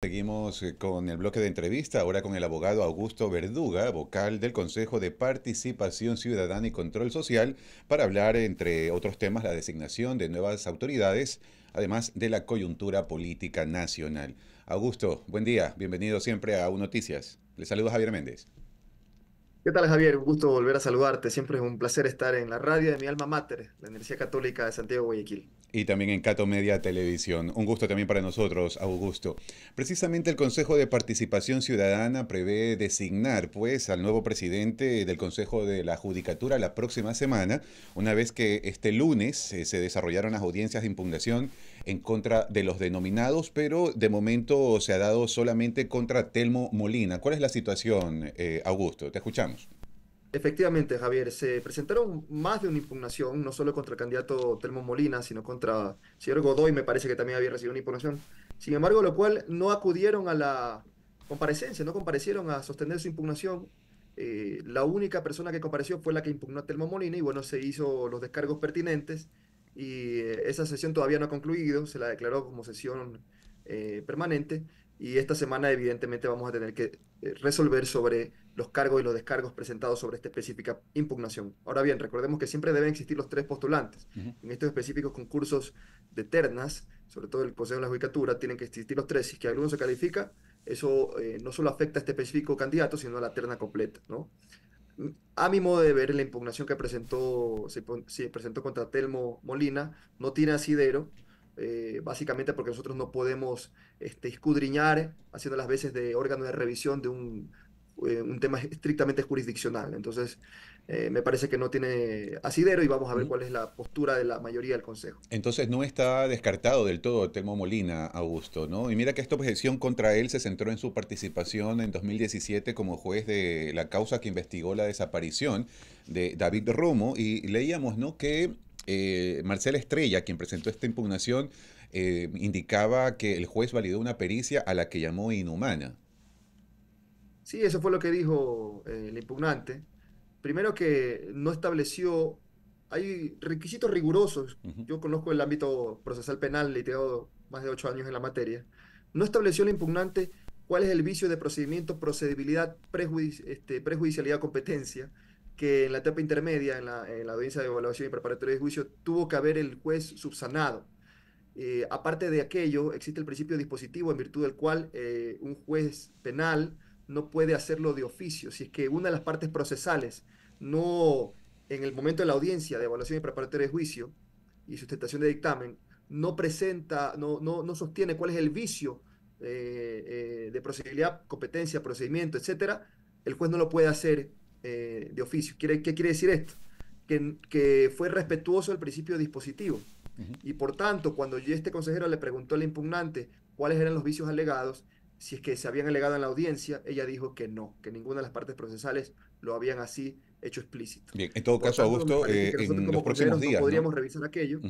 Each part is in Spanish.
Seguimos eh, con el bloque de entrevista, ahora con el abogado Augusto Verduga, vocal del Consejo de Participación Ciudadana y Control Social, para hablar, entre otros temas, la designación de nuevas autoridades, además de la coyuntura política nacional. Augusto, buen día, bienvenido siempre a UNOTICIAS. Noticias. Le saludo Javier Méndez. ¿Qué tal Javier? Un gusto volver a saludarte. Siempre es un placer estar en la radio de mi alma mater, la Universidad Católica de Santiago Guayaquil y también en Cato Media Televisión. Un gusto también para nosotros, Augusto. Precisamente el Consejo de Participación Ciudadana prevé designar pues al nuevo presidente del Consejo de la Judicatura la próxima semana, una vez que este lunes eh, se desarrollaron las audiencias de impugnación en contra de los denominados, pero de momento se ha dado solamente contra Telmo Molina. ¿Cuál es la situación, eh, Augusto? Te escuchamos. Efectivamente, Javier, se presentaron más de una impugnación, no solo contra el candidato Telmo Molina, sino contra el señor Godoy, me parece que también había recibido una impugnación. Sin embargo, lo cual no acudieron a la comparecencia, no comparecieron a sostener su impugnación. Eh, la única persona que compareció fue la que impugnó a Telmo Molina y bueno, se hizo los descargos pertinentes y eh, esa sesión todavía no ha concluido, se la declaró como sesión eh, permanente y esta semana evidentemente vamos a tener que eh, resolver sobre los cargos y los descargos presentados sobre esta específica impugnación. Ahora bien, recordemos que siempre deben existir los tres postulantes. En estos específicos concursos de ternas, sobre todo el Consejo de la Judicatura, tienen que existir los tres. Si que alguno se califica, eso eh, no solo afecta a este específico candidato, sino a la terna completa. A mi modo de ver, la impugnación que presentó, se presentó contra Telmo Molina no tiene asidero eh, básicamente porque nosotros no podemos este, escudriñar haciendo las veces de órgano de revisión de un, eh, tema estrictamente jurisdiccional. Entonces, eh, me parece que no tiene asidero y vamos a ver cuál es la postura de la mayoría del Consejo. Entonces no está descartado del todo Telmo Molina, Augusto, ¿no? Y mira que esta objeción contra él se centró en su participación en 2017 como juez de la causa que investigó la desaparición de David Romo y leíamos, ¿no? Que eh, Marcela Estrella, quien presentó esta impugnación, eh, indicaba que el juez validó una pericia a la que llamó inhumana. Sí, eso fue lo que dijo eh, el impugnante. Primero que no estableció, hay requisitos rigurosos. Yo conozco el ámbito procesal penal, he litigado más de ocho años en la materia. No estableció el impugnante cuál es el vicio de procedimiento, procedibilidad, prejudicialidad, este, competencia que en la etapa intermedia, en la, audiencia de evaluación y preparatoria de juicio, tuvo que haber el juez subsanado. Eh, aparte de aquello, existe el principio dispositivo en virtud del cual eh, un juez penal no puede hacerlo de oficio. Si es que una de las partes procesales no, en el momento de la audiencia de evaluación y preparatoria de juicio y sustentación de dictamen, no presenta, no, no, sostiene cuál es el vicio eh, de procedibilidad, competencia, procedimiento, etcétera, el juez no lo puede hacer eh, de oficio. ¿Qué, quiere decir esto? Que, fue respetuoso al principio dispositivo. Y por tanto, cuando este consejero le preguntó la impugnante cuáles eran los vicios alegados, si es que se habían alegado en la audiencia, ella dijo que no, que ninguna de las partes procesales lo habían así hecho explícito. en todo caso, Augusto, eh, en los próximos días. podríamos revisar aquello.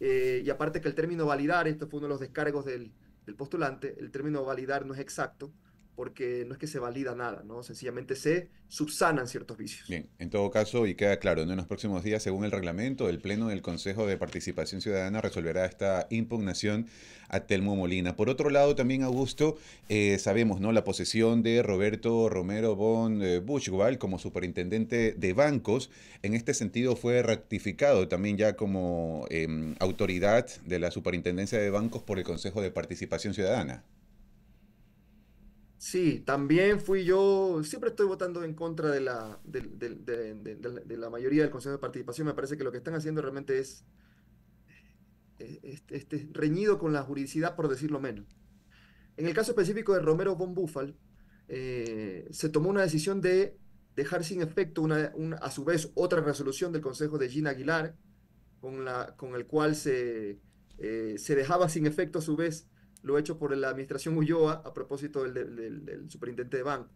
Eh, y aparte que el término validar, esto fue uno de los descargos del postulante, el término validar no es exacto porque no es que se valida nada, ¿no? Sencillamente se subsanan ciertos vicios. Bien, en todo caso, y queda claro, en los próximos días, según el reglamento, el Pleno del Consejo de Participación Ciudadana resolverá esta impugnación a Telmo Molina. Por otro lado, también, Augusto, eh, sabemos, ¿no? La posesión de Roberto Romero von eh, Buchwald como superintendente de bancos, en este sentido fue ratificado también ya como em, autoridad de la superintendencia de bancos por el Consejo de Participación Ciudadana. Sí, también fui yo, siempre estoy votando en contra de la, de, la mayoría del Consejo de Participación. Me parece que lo que están haciendo realmente es eh, este, reñido con la juridicidad, por decirlo menos. En el caso específico de Romero von Buffal, eh, se tomó una decisión de dejar sin efecto, a su vez, otra resolución del Consejo de Gina Aguilar, con, la, con el cual se, eh, se dejaba sin efecto, a su vez, lo hecho por la administración Ulloa a propósito del, superintendente de banco.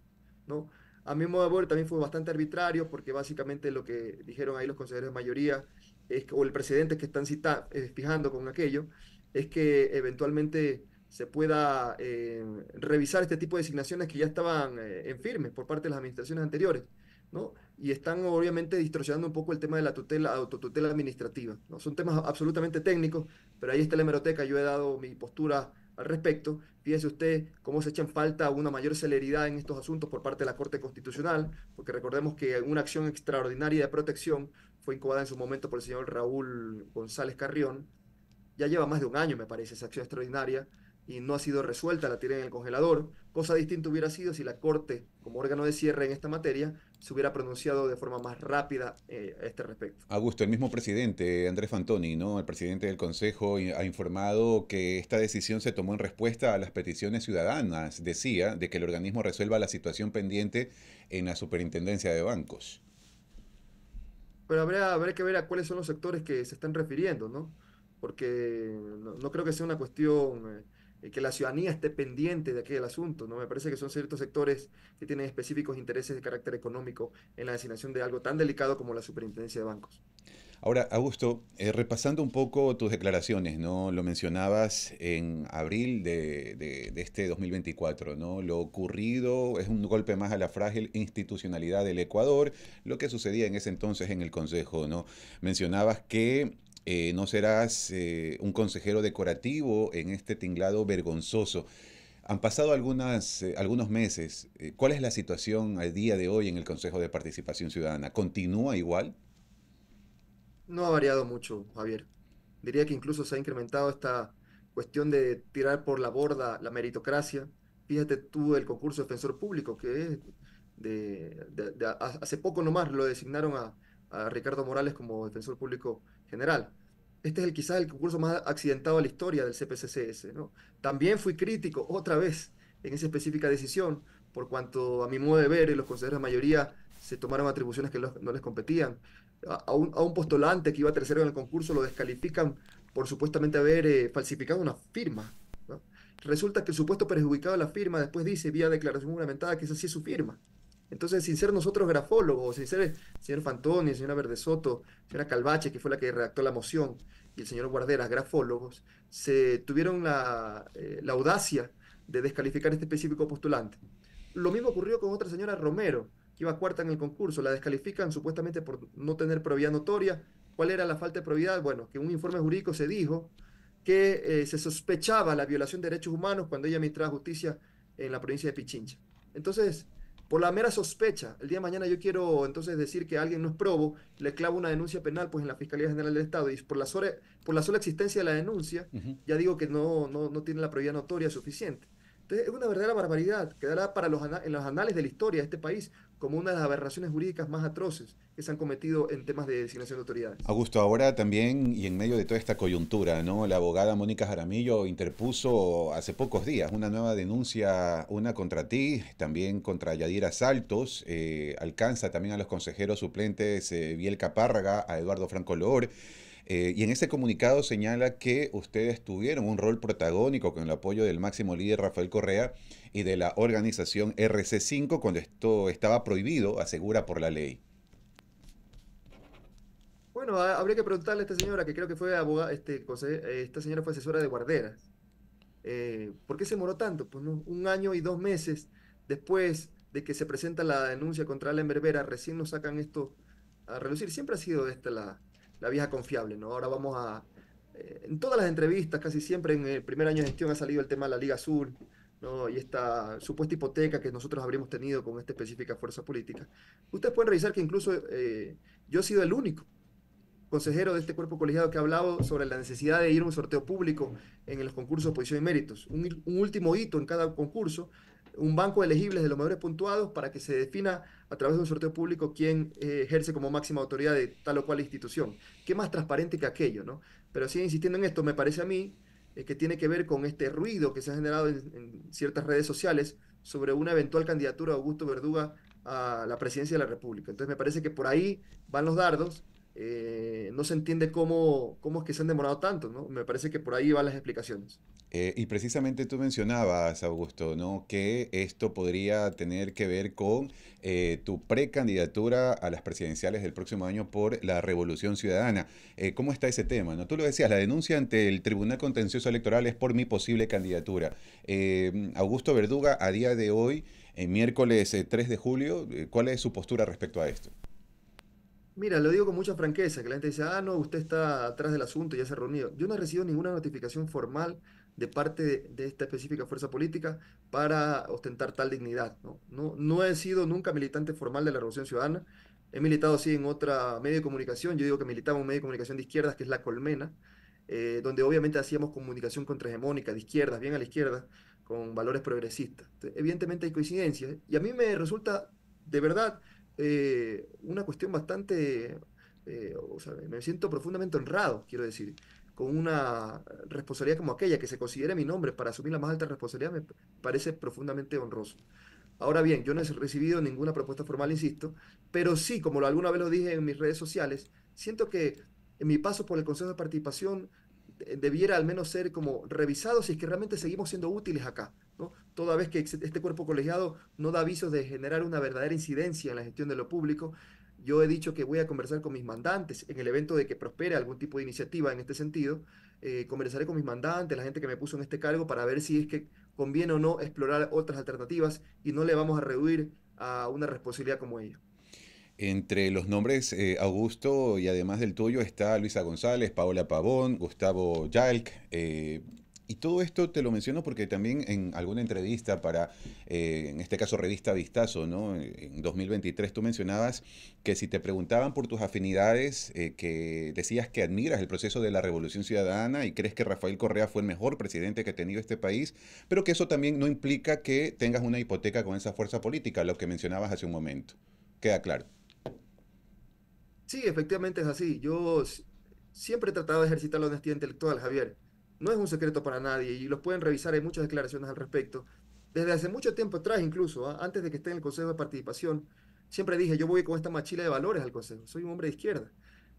¿no? A mi modo de ver, también fue bastante arbitrario porque básicamente lo que dijeron ahí los consejeros de mayoría o el presidente que están cita, eh, fijando con aquello es que eventualmente se pueda eh, revisar este tipo de designaciones que ya estaban eh, en firme por parte de las administraciones anteriores. ¿no? Y están obviamente distorsionando un poco el tema de la tutela, autotutela administrativa, ¿no? Son temas absolutamente técnicos, pero ahí está la hemeroteca, yo he dado mi postura al respecto. Fíjese usted cómo se echa en falta una mayor celeridad en estos asuntos por parte de la Corte Constitucional, porque recordemos que una acción extraordinaria de protección fue incubada en su momento por el señor Raúl González Carrión. Ya lleva más de un año, me parece, esa acción extraordinaria y no ha sido resuelta, la tienen en el congelador. Cosa distinta hubiera sido si la Corte, como órgano de cierre en esta materia, se hubiera pronunciado de forma más rápida eh, a este respecto. Augusto, el mismo presidente, Andrés Fantoni, ¿no? el presidente del Consejo, ha informado que esta decisión se tomó en respuesta a las peticiones ciudadanas, decía, de que el organismo resuelva la situación pendiente en la superintendencia de bancos. Pero habrá, que ver a cuáles son los sectores que se están refiriendo, ¿no? Porque no, creo que sea una cuestión... Eh, eh, que la ciudadanía esté pendiente de aquel asunto. ¿no? Me parece que son ciertos sectores que tienen específicos intereses de carácter económico en la designación de algo tan delicado como la superintendencia de bancos. Ahora, Augusto, eh, repasando un poco tus declaraciones, ¿no? Lo mencionabas en abril de, de, este 2024, ¿no? Lo ocurrido es un golpe más a la frágil institucionalidad del Ecuador, lo que sucedía en ese entonces en el Consejo, ¿no? Mencionabas que eh, no serás eh, un consejero decorativo en este tinglado vergonzoso. Han pasado eh, algunos meses. ¿Cuál es la situación al día de hoy en el Consejo de Participación Ciudadana? ¿Continúa igual? No ha variado mucho, Javier. Diría que incluso se ha incrementado esta cuestión de tirar por la borda la meritocracia. Fíjate tú el concurso de defensor público, que es hace poco nomás lo designaron a Ricardo Morales como defensor público general. Este es el, quizás el concurso más accidentado de la historia del CPCCS. También fui crítico otra vez en esa específica decisión, por cuanto a mi modo de ver y los consejeros de mayoría se tomaron atribuciones que no les competían. A, un, postulante que iba tercero en el concurso lo descalifican por supuestamente haber eh, falsificado una firma. Resulta que el supuesto perjudicado a la firma después dice, vía declaración juramentada, que esa sí es su firma. Entonces, sin ser nosotros grafólogos, sin ser el señor Fantoni, el señor Verde Soto, señora Calvache, que fue la que redactó la moción, y el señor Guarderas, grafólogos, se tuvieron eh, la, audacia de descalificar este específico postulante. Lo mismo ocurrió con otra señora Romero, que iba cuarta en el concurso. La descalifican supuestamente por no tener probidad notoria. ¿Cuál era la falta de probidad? Bueno, que un informe jurídico se dijo que eh, se sospechaba la violación de derechos humanos cuando ella administraba justicia en la provincia de Pichincha. Entonces, por la mera sospecha, el día de mañana yo quiero entonces decir que alguien nos es probo, le clavo una denuncia penal pues en la Fiscalía General del Estado y por la sola, por la sola existencia de la denuncia, ya digo que no, no, no tiene la prioridad notoria suficiente es una verdadera barbaridad. Quedará para los, en los anales de la historia de este país como una de las aberraciones jurídicas más atroces que se han cometido en temas de designación de autoridades. Augusto, ahora también, y en medio de toda esta coyuntura, ¿no? la abogada Mónica Jaramillo interpuso hace pocos días una nueva denuncia, una contra ti, también contra Yadira Saltos, eh, alcanza también a los consejeros suplentes eh, Biel Capárraga, a Eduardo Franco Loor. Eh, y en ese comunicado señala que ustedes tuvieron un rol protagónico con el apoyo del máximo líder Rafael Correa y de la organización RC5 cuando esto estaba prohibido, asegura por la ley. Bueno, habría que preguntarle a esta señora, que creo que fue abogada, este, eh, esta señora fue asesora de guarderas. Eh, ¿Por qué se moró tanto? Pues un año y dos meses después de que se presenta la denuncia contra la Berbera, recién nos sacan esto a relucir. Siempre ha sido esta la, la vieja confiable, ¿no? Ahora vamos a... Eh, en todas las entrevistas, casi siempre en el primer año de gestión ha salido el tema de la Liga Sur, ¿no? Y esta supuesta hipoteca que nosotros habríamos tenido con esta específica fuerza política. Ustedes pueden revisar que incluso eh, yo he sido el único consejero de este cuerpo colegiado que ha hablado sobre la necesidad de ir a un sorteo público en los concursos de posición y méritos. un último hito en cada concurso un banco elegible de los mejores puntuados para que se defina a través de un sorteo público quién eh, ejerce como máxima autoridad de tal o cual institución. Qué más transparente que aquello, ¿no? Pero sigue insistiendo en esto, me parece a mí eh, que tiene que ver con este ruido que se ha generado en, en ciertas redes sociales sobre una eventual candidatura de Augusto Verduga a la presidencia de la República. Entonces me parece que por ahí van los dardos eh, no se entiende cómo, cómo es que se han demorado tanto, ¿no? Me parece que por ahí van las explicaciones. Eh, y precisamente tú mencionabas, Augusto, ¿no? que esto podría tener que ver con eh, tu precandidatura a las presidenciales del próximo año por la Revolución Ciudadana. ¿Cómo está ese tema? ¿no? Tú lo decías, la denuncia ante el Tribunal Contencioso Electoral es por mi posible candidatura. Augusto Verduga, a día de hoy, miércoles 3 de julio, ¿cuál es su postura respecto a esto? Mira, lo digo con mucha franqueza, que la gente dice, ah, no, usted está atrás del asunto y ya se ha reunido. Yo no he recibido ninguna notificación formal de parte de, esta específica fuerza política para ostentar tal dignidad. ¿no? No, no he sido nunca militante formal de la Revolución Ciudadana. He militado, sí, en otra medio de comunicación. Yo digo que militaba en un medio de comunicación de izquierdas, que es La Colmena, eh, donde obviamente hacíamos comunicación contrahegemónica, de izquierdas, bien a la izquierda, con valores progresistas. evidentemente hay coincidencias. Y a mí me resulta, de verdad, eh, una cuestión bastante, eh, o sea, me siento profundamente honrado, quiero decir, con una responsabilidad como aquella, que se considere mi nombre para asumir la más alta responsabilidad, me parece profundamente honroso. Ahora bien, yo no he recibido ninguna propuesta formal, insisto, pero sí, como alguna vez lo dije en mis redes sociales, siento que en mi paso por el Consejo de Participación debiera al menos ser como revisado si es que realmente seguimos siendo útiles acá, ¿no? Toda vez que este cuerpo colegiado no da avisos de generar una verdadera incidencia en la gestión de lo público, yo he dicho que voy a conversar con mis mandantes en el evento de que prospere algún tipo de iniciativa en este sentido. Eh, conversaré con mis mandantes, la gente que me puso en este cargo, para ver si es que conviene o no explorar otras alternativas y no le vamos a reduir a una responsabilidad como ella. Entre los nombres, eh, Augusto, y además del tuyo, está Luisa González, Paola Pavón, Gustavo Yalk. Eh, y todo esto te lo menciono porque también en alguna entrevista para, eh, en este caso, revista Vistazo, ¿no? En 2023 tú mencionabas que si te preguntaban por tus afinidades, que decías que admiras el proceso de la Revolución Ciudadana y crees que Rafael Correa fue el mejor presidente que ha tenido este país, pero que eso también no implica que tengas una hipoteca con esa fuerza política, lo que mencionabas hace un momento. Queda claro. Sí, efectivamente es así. Yo siempre he tratado de ejercitar la honestidad intelectual, Javier. No es un secreto para nadie y lo pueden revisar, hay muchas declaraciones al respecto. Desde hace mucho tiempo atrás, incluso, ¿ah? antes de que esté en el Consejo de Participación, siempre dije, yo voy con esta machila de valores al Consejo, soy un hombre de izquierda.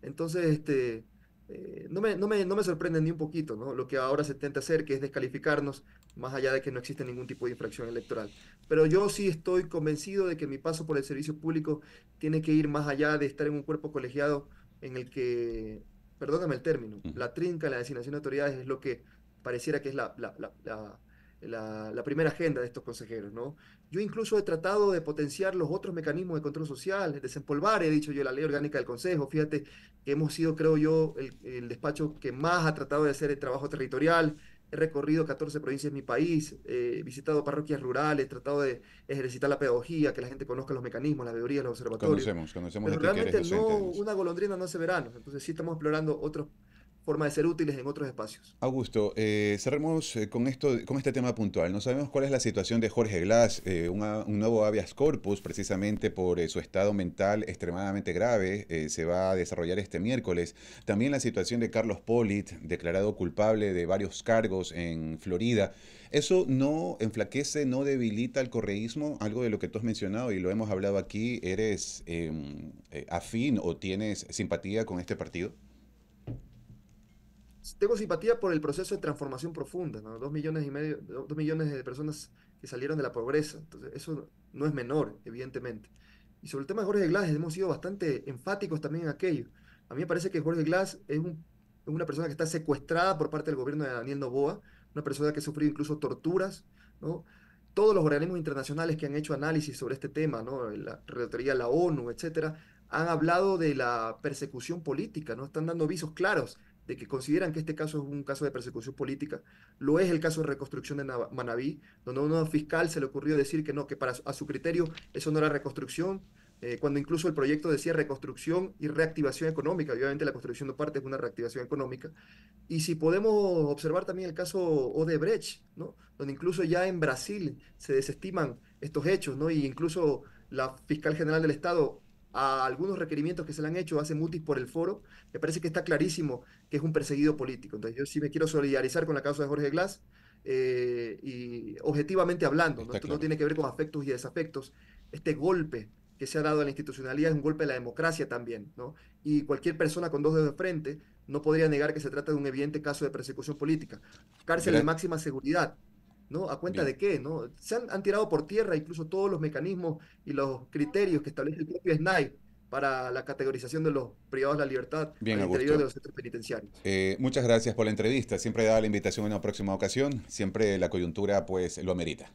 Entonces, este, eh, no, me, sorprende ni un poquito ¿no? lo que ahora se intenta hacer, que es descalificarnos, más allá de que no existe ningún tipo de infracción electoral. Pero yo sí estoy convencido de que mi paso por el servicio público tiene que ir más allá de estar en un cuerpo colegiado en el que, perdóname el término, la trinca, la designación de autoridades es lo que pareciera que es la, la, la primera agenda de estos consejeros. ¿no? Yo incluso he tratado de potenciar los otros mecanismos de control social, de desempolvar, he dicho yo, la ley orgánica del Consejo. Fíjate que hemos sido, creo yo, el, despacho que más ha tratado de hacer el trabajo territorial. He recorrido 14 provincias de mi país, eh, he visitado parroquias rurales, he tratado de ejercitar la pedagogía, que la gente conozca los mecanismos, la teorías, los observatorios. Conocemos, conocemos Pero realmente no, una golondrina no hace verano. Entonces sí estamos explorando otros forma de ser útiles en otros espacios. Augusto, eh, cerremos eh, con, esto, con este tema puntual. No sabemos cuál es la situación de Jorge Glass, eh, un nuevo habeas corpus, precisamente por eh, su estado mental extremadamente grave, se va a desarrollar este miércoles. También la situación de Carlos Polit, declarado culpable de varios cargos en Florida. ¿Eso no enflaquece, no debilita el correísmo? Algo de lo que tú has mencionado y lo hemos hablado aquí, ¿eres em, afín o tienes simpatía con este partido? tengo simpatía por el proceso de transformación profunda, Dos millones y medio, dos millones de personas que salieron de la pobreza. Entonces, eso no es menor, evidentemente. Y sobre el tema de Jorge Glass, hemos sido bastante enfáticos también en aquello. A mí me parece que Jorge Glass es, una persona que está secuestrada por parte del gobierno de Daniel Noboa una persona que ha sufrido incluso torturas, ¿no? Todos los organismos internacionales que han hecho análisis sobre este tema, ¿no? La de la ONU, etcétera, han hablado de la persecución política, ¿no? Están dando visos claros de que consideran que este caso es un caso de persecución política, lo es el caso de reconstrucción de Manabí donde a un fiscal se le ocurrió decir que no, que para, a su criterio eso no era reconstrucción, eh, cuando incluso el proyecto decía reconstrucción y reactivación económica. Obviamente la construcción de parte es una reactivación económica. Y si podemos observar también el caso Odebrecht, ¿no? donde incluso ya en Brasil se desestiman estos hechos, ¿no? y incluso la fiscal general del Estado a algunos requerimientos que se le han hecho hace Mutis por el foro, me parece que está clarísimo que es un perseguido político. Entonces yo sí me quiero solidarizar con la causa de Jorge Glass eh, y objetivamente hablando, Esto no tiene que ver con afectos y desafectos. Este golpe que se ha dado a la institucionalidad es un golpe a la democracia también, ¿no? Y cualquier persona con dos dedos de frente no podría negar que se trata de un evidente caso de persecución política. Cárcel de máxima seguridad, ¿A cuenta de qué? ¿no? Se han, tirado por tierra incluso todos los mecanismos y los criterios que establece el propio SNAI para la categorización de los privados de la libertad en el interior de los centros penitenciarios. Eh, muchas gracias por la entrevista. Siempre da la invitación en una próxima ocasión. Siempre la coyuntura pues lo amerita.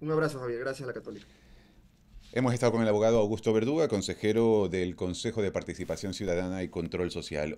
Un abrazo, Javier. Gracias a la Católica. Hemos estado con el abogado Augusto Verduga, consejero del Consejo de Participación Ciudadana y Control Social.